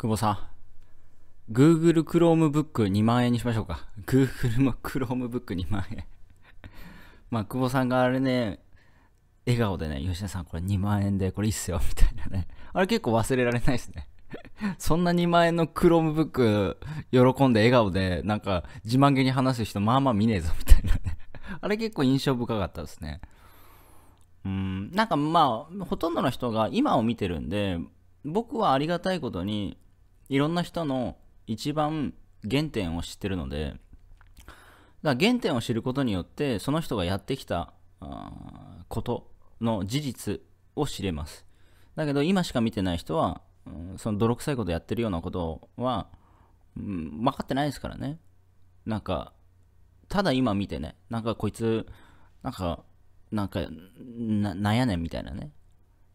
久保さん。Google Chromebook2 万円にしましょうか。Google Chromebook2 万円まあ、久保さんがあれね、笑顔でね、吉田さんこれ2万円でこれいいっすよ、みたいなね。あれ結構忘れられないですね。そんな2万円の Chromebook 喜んで笑顔でなんか自慢げに話す人まあまあ見ねえぞみたいなねあれ結構印象深かったですね。うん、なんかまあほとんどの人が今を見てるんで僕はありがたいことにいろんな人の一番原点を知ってるのでだから原点を知ることによってその人がやってきたことの事実を知れますだけど今しか見てない人は、うん、その泥臭いことやってるようなことは、うん、分かってないですからねなんかただ今見てねなんかこいつなんかなんかなやねんみたいなね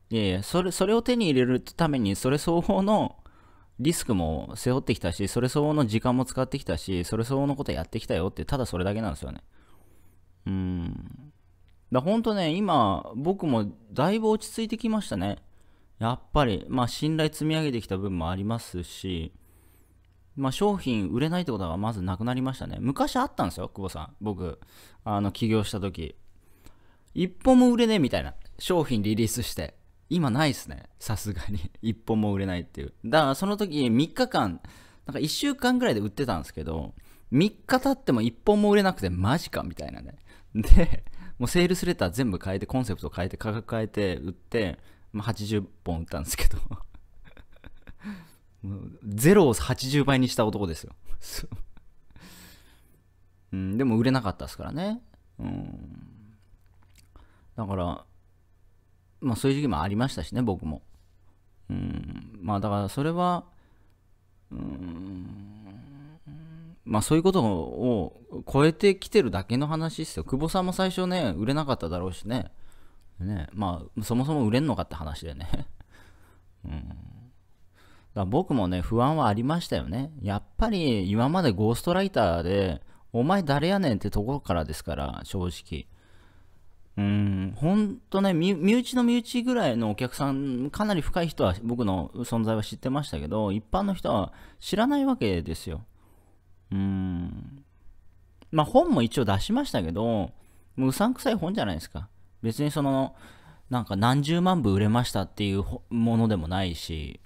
いやいやそれそれを手に入れるためにそれ相応のリスクも背負ってきたし、それ相応の時間も使ってきたし、それ相応のことやってきたよって、ただそれだけなんですよね。うん。だほんとね、今、僕もだいぶ落ち着いてきましたね。やっぱり、まあ、信頼積み上げてきた部分もありますし、まあ、商品売れないってことがまずなくなりましたね。昔あったんですよ、久保さん。僕、あの、起業した時。一本も売れねえみたいな。商品リリースして。今ないっすね。さすがに。一本も売れないっていう。だからその時3日間、なんか1週間ぐらいで売ってたんですけど、3日経っても一本も売れなくてマジかみたいなね。で、もうセールスレター全部変えて、コンセプト変えて、価格変えて、売って、まあ、80本売ったんですけど ゼロを80倍にした男ですよ うん、でも売れなかったですからね。うん。だから、まあ、そういう時期もありましたしね僕もうんまあだからそれはうんまあそういうことを超えてきてるだけの話ですよ久保さんも最初ね売れなかっただろうしねねまあそもそも売れんのかって話でね うんだ僕もね、不安はありましたよね。やっぱり今までゴーストライターで、お前誰やねんってところからですから、正直。うん、本当ねね、身内の身内ぐらいのお客さん、かなり深い人は僕の存在は知ってましたけど、一般の人は知らないわけですよ。うん。まあ本も一応出しましたけど、もううさんくさい本じゃないですか。別にその、なんか何十万部売れましたっていうものでもないし、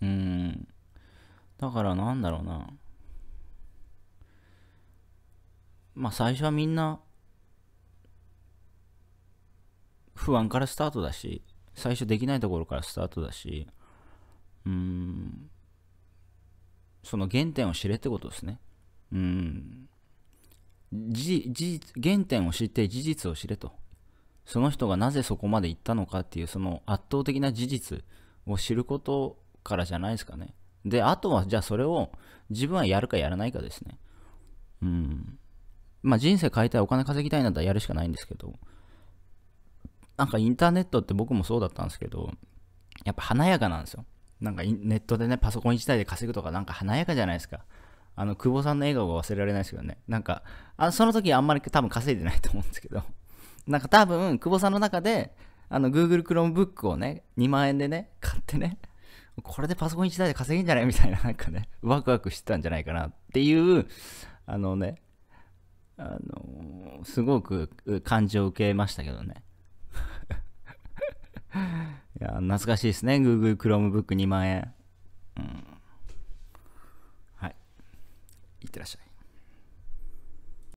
うん。だからなんだろうな。まあ最初はみんな不安からスタートだし、最初できないところからスタートだし、うん、その原点を知れってことですね。うん。事原点を知って事実を知れと。その人がなぜそこまで行ったのかっていう、その圧倒的な事実を知ることからじゃないですかね。で、あとは、じゃあそれを自分はやるかやらないかですね。うん。まあ人生変えたいお金稼ぎたいんだったらやるしかないんですけど、なんかインターネットって僕もそうだったんですけど、やっぱ華やかなんですよ。なんかネットでね、パソコン1台で稼ぐとかなんか華やかじゃないですか。あの、久保さんの笑顔が忘れられないですけどね。なんか、あその時あんまり多分稼いでないと思うんですけど、なんか多分、久保さんの中で、あの、Google Chromebook をね、2万円でね、買ってね、これでパソコン1台で稼げんじゃないみたいな、なんかね、ワクワクしてたんじゃないかなっていう、あのね、あのー、すごく感じを受けましたけどね。いや、懐かしいですね。Google Chromebook2 万円。うん。はい。いってらっしゃい。